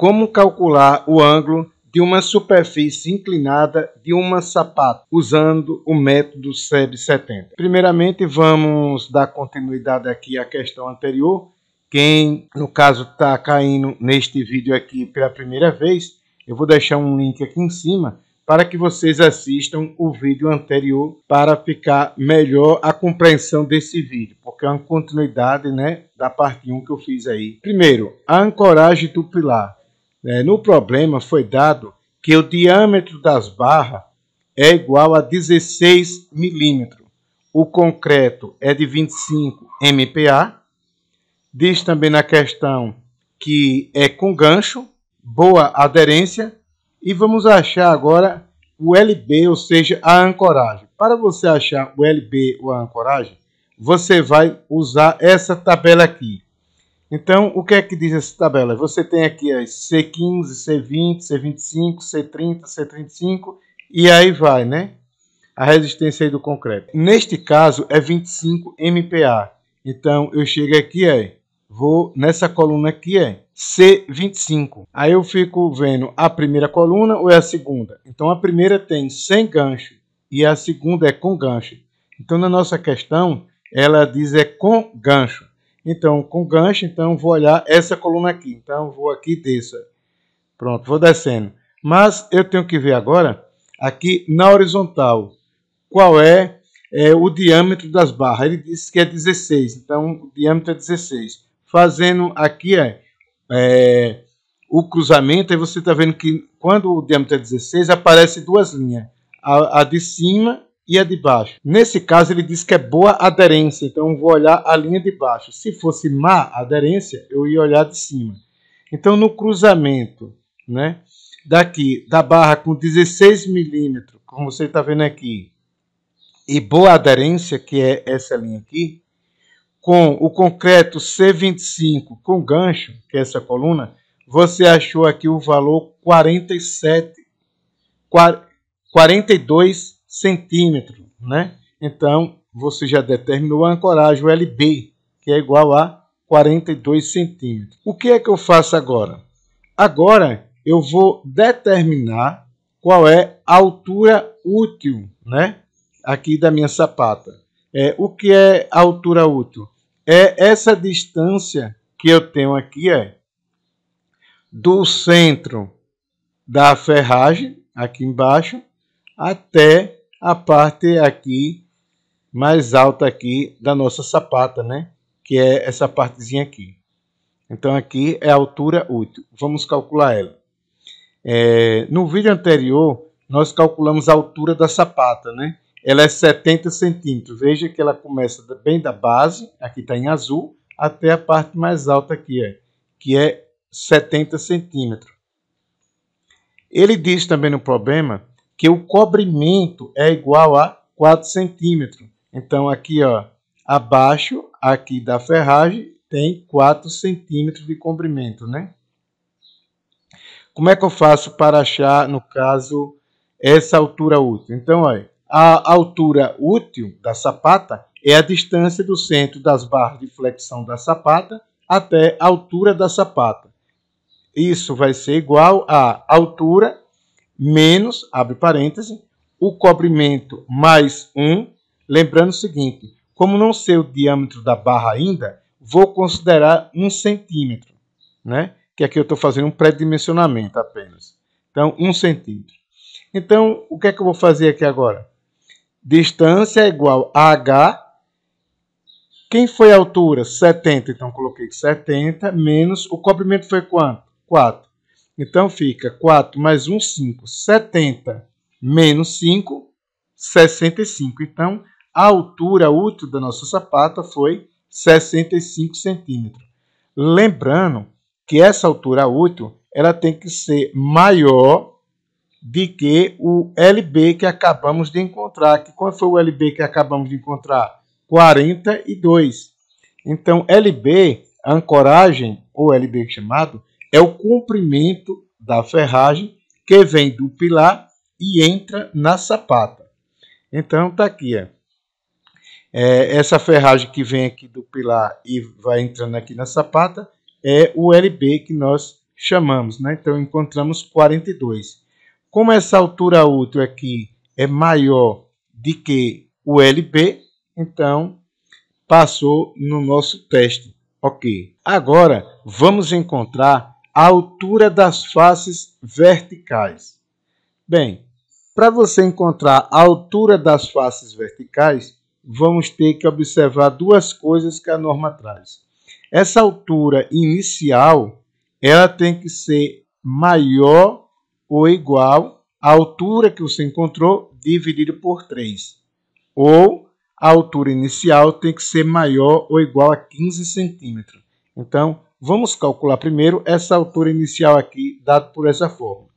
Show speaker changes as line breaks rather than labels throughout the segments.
Como calcular o ângulo de uma superfície inclinada de uma sapata usando o método SEB70? Primeiramente, vamos dar continuidade aqui à questão anterior. Quem, no caso, está caindo neste vídeo aqui pela primeira vez, eu vou deixar um link aqui em cima para que vocês assistam o vídeo anterior para ficar melhor a compreensão desse vídeo, porque é uma continuidade né, da parte 1 que eu fiz aí. Primeiro, a ancoragem do pilar é, no problema foi dado que o diâmetro das barras é igual a 16 milímetros. O concreto é de 25 MPa. Diz também na questão que é com gancho, boa aderência. E vamos achar agora o LB, ou seja, a ancoragem. Para você achar o LB ou a ancoragem, você vai usar essa tabela aqui. Então, o que é que diz essa tabela? Você tem aqui as C15, C20, C25, C30, C35 e aí vai, né? A resistência aí do concreto. Neste caso é 25 MPa. Então, eu chego aqui, aí, vou nessa coluna aqui, é C25. Aí eu fico vendo a primeira coluna ou é a segunda? Então, a primeira tem sem gancho e a segunda é com gancho. Então, na nossa questão, ela diz é com gancho. Então, com gancho, então vou olhar essa coluna aqui. Então, vou aqui desça Pronto, vou descendo. Mas eu tenho que ver agora, aqui na horizontal, qual é, é o diâmetro das barras. Ele disse que é 16, então o diâmetro é 16. Fazendo aqui é, é o cruzamento, aí você está vendo que quando o diâmetro é 16, aparece duas linhas. A, a de cima e a de baixo. Nesse caso, ele diz que é boa aderência, então vou olhar a linha de baixo. Se fosse má aderência, eu ia olhar de cima. Então, no cruzamento, né, daqui da barra com 16 milímetros, como você está vendo aqui, e boa aderência, que é essa linha aqui, com o concreto C25 com gancho, que é essa coluna, você achou aqui o valor 47, 42 centímetro, né? Então, você já determinou a ancoragem, o LB, que é igual a 42 centímetros. O que é que eu faço agora? Agora, eu vou determinar qual é a altura útil, né? Aqui da minha sapata. É, o que é a altura útil? É essa distância que eu tenho aqui, é do centro da ferragem, aqui embaixo, até a parte aqui mais alta aqui da nossa sapata, né? Que é essa partezinha aqui. Então aqui é a altura útil. Vamos calcular ela. É, no vídeo anterior, nós calculamos a altura da sapata, né? Ela é 70 centímetros. Veja que ela começa bem da base, aqui está em azul, até a parte mais alta aqui, é, que é 70 centímetros. Ele diz também no problema que o cobrimento é igual a 4 centímetros. Então, aqui ó, abaixo aqui da ferragem tem 4 centímetros de comprimento, né? Como é que eu faço para achar, no caso, essa altura útil? Então, olha, a altura útil da sapata é a distância do centro das barras de flexão da sapata até a altura da sapata. Isso vai ser igual à altura menos, abre parêntese, o comprimento mais 1. Lembrando o seguinte, como não sei o diâmetro da barra ainda, vou considerar 1 centímetro, né? Que aqui eu estou fazendo um pré-dimensionamento apenas. Então, 1 centímetro. Então, o que é que eu vou fazer aqui agora? Distância é igual a H. Quem foi a altura? 70. Então, coloquei 70 menos... O comprimento foi quanto? 4. Então fica 4 mais 1, 5. 70 menos 5, 65. Então a altura útil da nossa sapata foi 65 centímetros. Lembrando que essa altura útil ela tem que ser maior de que o LB que acabamos de encontrar. Que qual foi o LB que acabamos de encontrar? 42. Então, LB, a ancoragem, ou LB chamado, é o comprimento da ferragem que vem do pilar e entra na sapata. Então está aqui, ó. É, essa ferragem que vem aqui do pilar e vai entrando aqui na sapata é o LB que nós chamamos, né? Então encontramos 42. Como essa altura útil aqui é maior de que o LB, então passou no nosso teste. Ok. Agora vamos encontrar altura das faces verticais. Bem, para você encontrar a altura das faces verticais, vamos ter que observar duas coisas que a norma traz. Essa altura inicial, ela tem que ser maior ou igual à altura que você encontrou dividido por 3. Ou a altura inicial tem que ser maior ou igual a 15 centímetros. Então, Vamos calcular primeiro essa altura inicial aqui, dado por essa fórmula.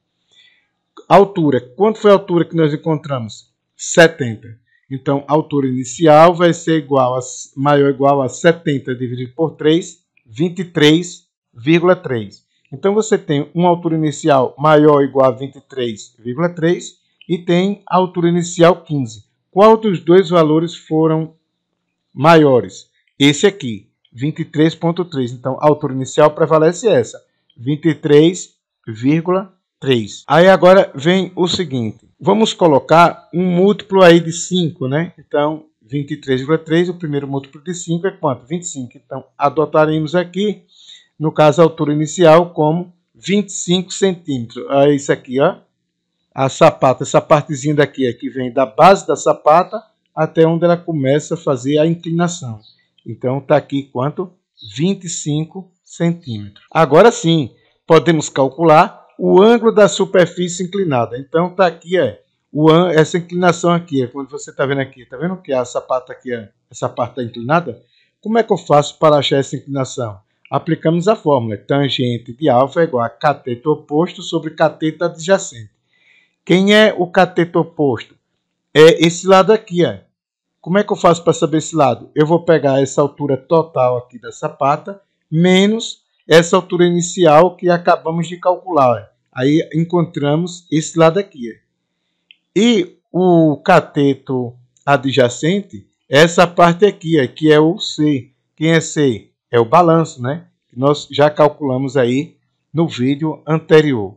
Altura, quanto foi a altura que nós encontramos? 70. Então, a altura inicial vai ser igual a, maior ou igual a 70 dividido por 3, 23,3. Então, você tem uma altura inicial maior ou igual a 23,3 e tem a altura inicial 15. Qual dos dois valores foram maiores? Esse aqui, 23,3. Então, a altura inicial prevalece essa, 23,3. Aí agora vem o seguinte, vamos colocar um múltiplo aí de 5, né? Então, 23,3, o primeiro múltiplo de 5 é quanto? 25. Então, adotaremos aqui, no caso, a altura inicial como 25 centímetros. É isso aqui, ó. A sapata, essa partezinha daqui é que vem da base da sapata até onde ela começa a fazer a inclinação. Então está aqui quanto? 25 centímetros. Agora sim, podemos calcular o ângulo da superfície inclinada. Então está aqui é, o, essa inclinação aqui, é, quando você está vendo aqui, está vendo que a sapata aqui, é, essa parte está inclinada? Como é que eu faço para achar essa inclinação? Aplicamos a fórmula tangente de alfa é igual a cateto oposto sobre cateto adjacente. Quem é o cateto oposto? É esse lado aqui, ó. É. Como é que eu faço para saber esse lado? Eu vou pegar essa altura total aqui da sapata, menos essa altura inicial que acabamos de calcular. Aí encontramos esse lado aqui. E o cateto adjacente, essa parte aqui, que é o C. Quem é C? É o balanço, né? Que nós já calculamos aí no vídeo anterior.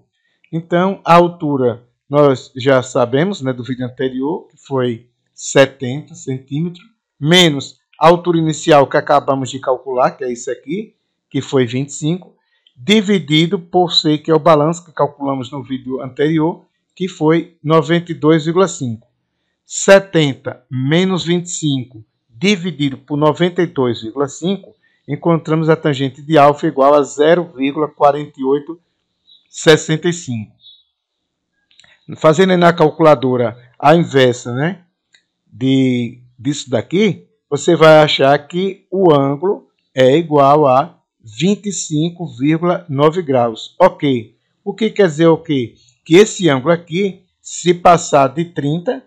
Então, a altura nós já sabemos né, do vídeo anterior, que foi 70 centímetros, menos a altura inicial que acabamos de calcular, que é isso aqui, que foi 25, dividido por C, que é o balanço que calculamos no vídeo anterior, que foi 92,5. 70 menos 25 dividido por 92,5, encontramos a tangente de alfa igual a 0,4865. Fazendo na calculadora a inversa, né? de, disso daqui, você vai achar que o ângulo é igual a 25,9 graus. Ok. O que quer dizer o quê? Que esse ângulo aqui, se passar de 30,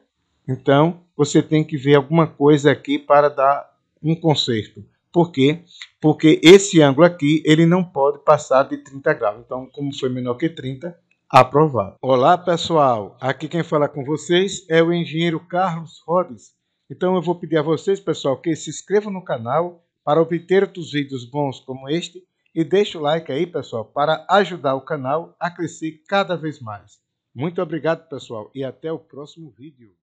então você tem que ver alguma coisa aqui para dar um conserto. Por quê? Porque esse ângulo aqui, ele não pode passar de 30 graus. Então, como foi menor que 30, Aprovado. Olá pessoal, aqui quem fala com vocês é o engenheiro Carlos Rodes. Então eu vou pedir a vocês, pessoal, que se inscrevam no canal para obter outros vídeos bons como este e deixe o like aí, pessoal, para ajudar o canal a crescer cada vez mais. Muito obrigado, pessoal, e até o próximo vídeo.